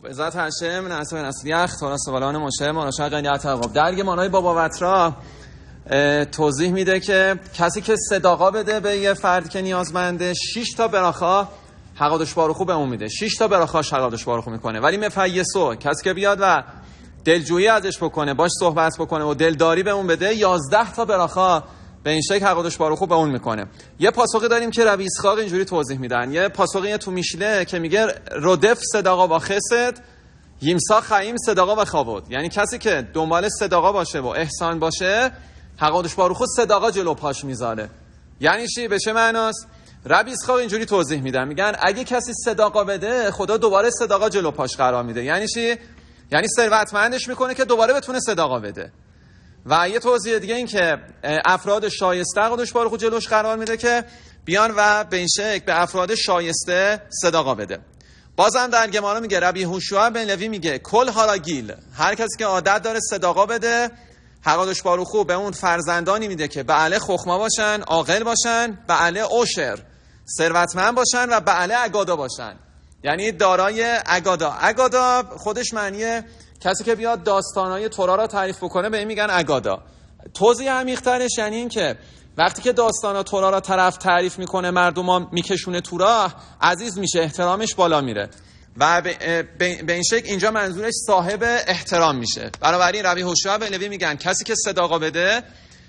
خب عزت هشم نعسه به یخ والان مشه غنی عتقاب درگ مانای بابا توضیح میده که کسی که صداقا بده به یه فرد که نیازمنده شش تا براخا حقادش دشبار خوب اون میده شش تا براخا حقا دشبار خوب میکنه ولی مفیسو کسی که بیاد و دلجویی ازش بکنه باش صحبت بکنه و دلداری به اون بده 11 تا براخا به این شکل حقادش به اون میکنه یه پاسخی داریم که رویسخاق اینجوری توضیح میدن یه پاسخی تو میشله که میگه رودف صداقا با خست یمسا خیم صداقا و خوابود یعنی کسی که دنبال صداقا باشه و احسان باشه حقادش بارو خود صداقا جلو پاش میذاره یعنی چی به چه معناست اینجوری توضیح میدن میگن اگه کسی صداقا بده خدا دوباره صداقا جلو پاش قرار میده یعنی چی یعنی ثروتمندش میکنه که دوباره بتونه صداقا بده و یه توضیح دیگه این که افراد شایسته خودش باروخو جلوش قرار میده که بیان و به این شکل به افراد شایسته صداقا بده بازم در گمارا میگه ربی هوشوع بن لوی میگه کل هاراگیل هر کسی که عادت داره صداقا بده حقادش بارو به اون فرزندانی میده که علی خخما باشن عاقل باشن علی اوشر ثروتمند باشن و علی اگادا باشن یعنی دارای اگادا اگادا خودش معنی کسی که بیاد داستانهای تورا را تعریف بکنه به این میگن اگادا توضیح عمیقترش یعنی این که وقتی که داستان تورا را طرف تعریف میکنه مردم میکشونه تورا عزیز میشه احترامش بالا میره و به این شکل اینجا منظورش صاحب احترام میشه بنابراین روی هوشع به لوی میگن کسی که صداقا بده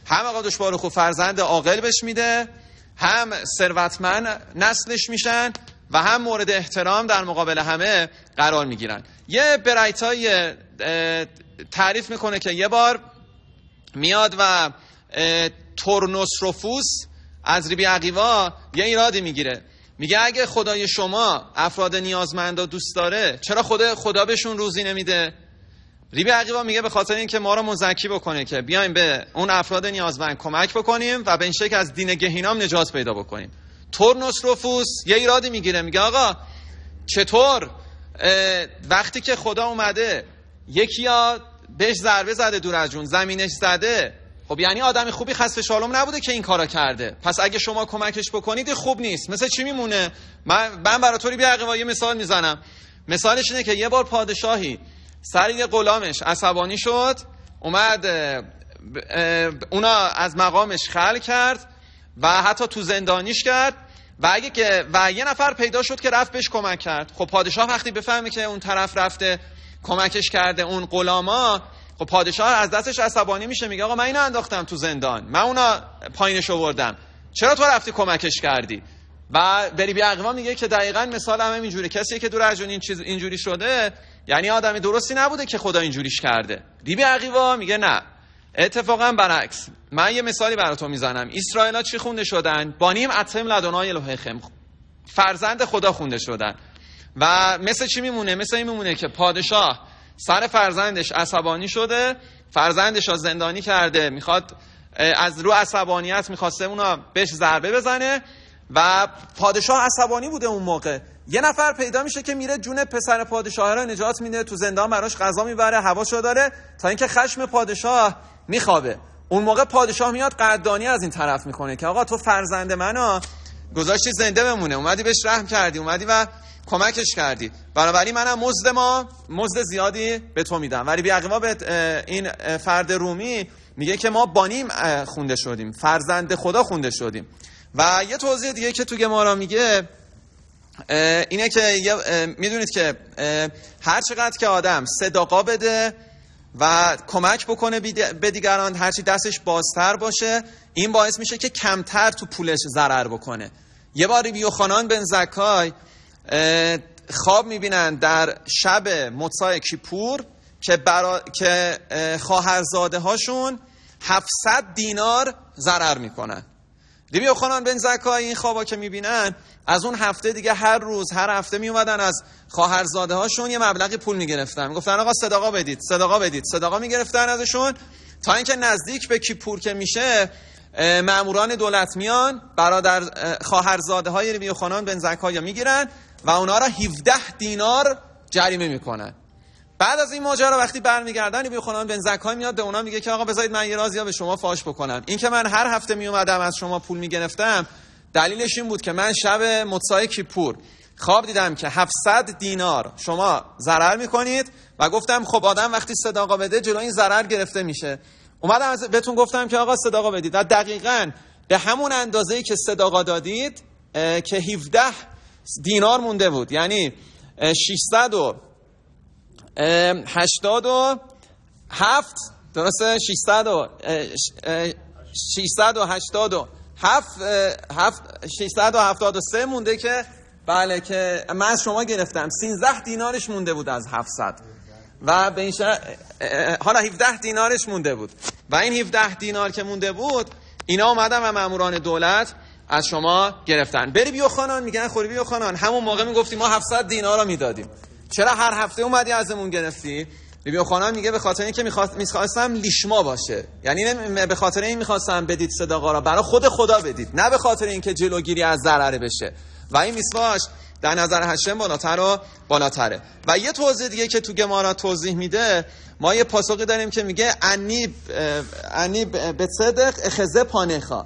هم آقا دشبارخو فرزند عاقل بش میده هم ثروتمند نسلش میشن و هم مورد احترام در مقابل همه قرار میگیرن یه برایت های تعریف میکنه که یه بار میاد و تورنوس رفوس از ریبی عقیوا یه ایرادی میگیره میگه اگه خدای شما افراد نیازمندا دوست داره چرا خدا خدا بهشون روزی نمیده ریبی عقیوا میگه به خاطر اینکه ما رو مزکی بکنه که بیایم به اون افراد نیازمند کمک بکنیم و به این شکل از دین گهینام نجات پیدا بکنیم تورنوس روفوس یه ایرادی میگیره میگه آقا چطور وقتی که خدا اومده یکی ها بهش ضربه زده دور از جون زمینش زده خب یعنی آدم خوبی خصف شالم نبوده که این کارا کرده پس اگه شما کمکش بکنید خوب نیست مثل چی میمونه من, من برای طوری یه مثال میزنم مثالش اینه که یه بار پادشاهی سر یه غلامش عصبانی شد اومد اونا از مقامش خل کرد و حتی تو زندانیش کرد و اگه که و یه نفر پیدا شد که رفت بهش کمک کرد خب پادشاه وقتی بفهمه که اون طرف رفته کمکش کرده اون غلاما خب پادشاه از دستش عصبانی میشه میگه آقا من اینو انداختم تو زندان من اونا پایینش آوردم چرا تو رفتی کمکش کردی و بری بی میگه که دقیقا مثال هم اینجوری کسی که دور از این چیز اینجوری شده یعنی آدمی درستی نبوده که خدا اینجوریش کرده دیبی عقیوا میگه نه اتفاقا برعکس من یه مثالی براتون میزنم اسرائیل چی خونده شدن بانیم اتم لدونای خم. فرزند خدا خونده شدن و مثل چی میمونه مثل این میمونه که پادشاه سر فرزندش عصبانی شده فرزندش ها زندانی کرده میخواد از رو عصبانیت میخواسته اونا بهش ضربه بزنه و پادشاه عصبانی بوده اون موقع یه نفر پیدا میشه که میره جون پسر پادشاه رو نجات میده تو زندان براش غذا میبره هواشو داره تا اینکه خشم پادشاه میخوابه اون موقع پادشاه میاد قدردانی از این طرف میکنه که آقا تو فرزند منو گذاشتی زنده بمونه اومدی بهش رحم کردی اومدی و کمکش کردی بنابراین منم مزد ما مزد زیادی به تو میدم ولی بیعقیبا به این فرد رومی میگه که ما بانیم خونده شدیم فرزند خدا خونده شدیم و یه توضیح دیگه که تو گمارا میگه اینه که میدونید که هر چقدر که آدم صداقا بده و کمک بکنه به دیگران هرچی دستش بازتر باشه این باعث میشه که کمتر تو پولش ضرر بکنه یه باری بیوخانان بن زکای خواب میبینن در شب متسای کیپور که, برا... که خواهرزاده هاشون 700 دینار ضرر میکنن ریویو خانان بن زکای این خوابا که میبینن از اون هفته دیگه هر روز هر هفته میومدن از خواهرزاده هاشون یه مبلغی پول میگرفتن میگفتن آقا صداقا بدید صداقا بدید صدقا میگرفتن ازشون تا اینکه نزدیک به کیپور که میشه ماموران دولت میان برادر خواهرزاده های ربیع خانان بن زکایا میگیرن و اونا را 17 دینار جریمه میکنن بعد از این ماجرا وقتی برمیگردن به خلدون بن زکای میاد به اونا میگه که آقا بذارید من یه رازی به شما فاش بکنم این که من هر هفته میومدم از شما پول میگرفتم دلیلش این بود که من شب متسای کیپور خواب دیدم که 700 دینار شما ضرر میکنید و گفتم خب آدم وقتی صداقا بده جلو این ضرر گرفته میشه اومدم از بهتون گفتم که آقا صداقا بدید و دقیقا به همون اندازه که صداقا دادید که 17 دینار مونده بود یعنی 600 و هشتاد و هفت 600 و 680 و 673 مونده که بله که من از شما گرفتم 13 دینارش مونده بود از 700 و به این حالا 17 دینارش مونده بود و این 17 دینار که مونده بود اینا اومدن و دولت از شما گرفتن بری بیو خانان میگن خوری بیو خانان همون موقع میگفتیم ما 700 دینار رو میدادیم چرا هر هفته اومدی ازمون گرفتی بیبی خانم میگه به خاطر اینکه میخواستم لیشما باشه یعنی به خاطر این میخواستم بدید صدقه را برای خود خدا بدید نه به خاطر اینکه جلوگیری از ضرره بشه و این میسواش در نظر هشم بالاتر و بالاتره و یه توضیح دیگه که تو گمارا توضیح میده ما یه پاسخی داریم که میگه انی انی به صدق اخزه پانخا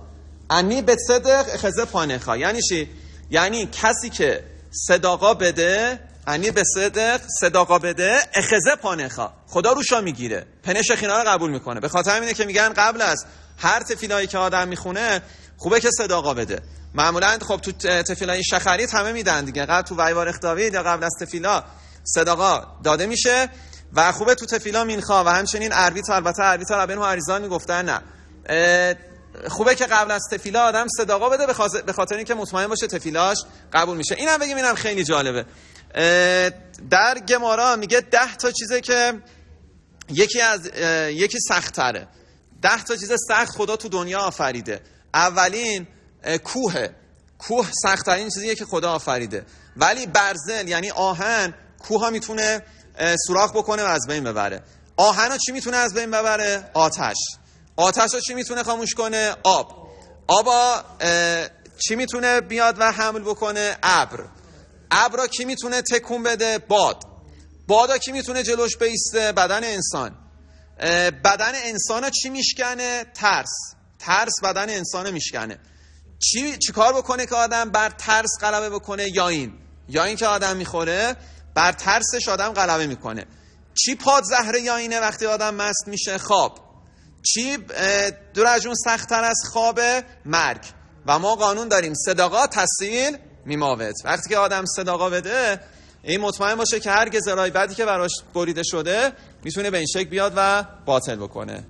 انی به صدق اخزه پانخا یعنی چی یعنی کسی که صداقا بده انی به صدق صداقا بده اخزه پانخا خدا روشا میگیره پنش خینا رو قبول میکنه به خاطر اینه که میگن قبل از هر تفیلایی که آدم میخونه خوبه که صداقا بده معمولا خب تو تفیلای شخریت همه میدن دیگه قبل تو ویوارخ داوید یا قبل از تفیلا صداقا داده میشه و خوبه تو تفیلا مینخا و همچنین عربی تو البته عربی تو ربن و عریزان میگفتن نه خوبه که قبل از تفیلا آدم صداقا بده به خاطر اینکه مطمئن باشه تفیلاش قبول میشه اینم بگیم اینم خیلی جالبه در گمارا میگه ده تا چیزه که یکی از یکی سخت ده تا چیز سخت خدا تو دنیا آفریده اولین کوه کوه سخت چیزیه که خدا آفریده ولی برزل یعنی آهن کوه ها میتونه سوراخ بکنه و از بین ببره آهن ها چی میتونه از بین ببره آتش آتش رو چی میتونه خاموش کنه آب آبا چی میتونه بیاد و حمل بکنه ابر ابر را کی میتونه تکون بده باد بادا کی میتونه جلوش بیسته بدن انسان بدن انسان چی میشکنه ترس ترس بدن انسان میشکنه چی, چی کار بکنه که آدم بر ترس غلبه بکنه یا این یا این که آدم میخوره بر ترسش آدم غلبه میکنه چی پاد زهره یا اینه وقتی آدم مست میشه خواب چی دور از جون سختتر از خواب مرگ و ما قانون داریم صداقا تصیل میماوت وقتی که آدم صداقا بده این مطمئن باشه که هر گزرای بعدی که براش بریده شده میتونه به این شکل بیاد و باطل بکنه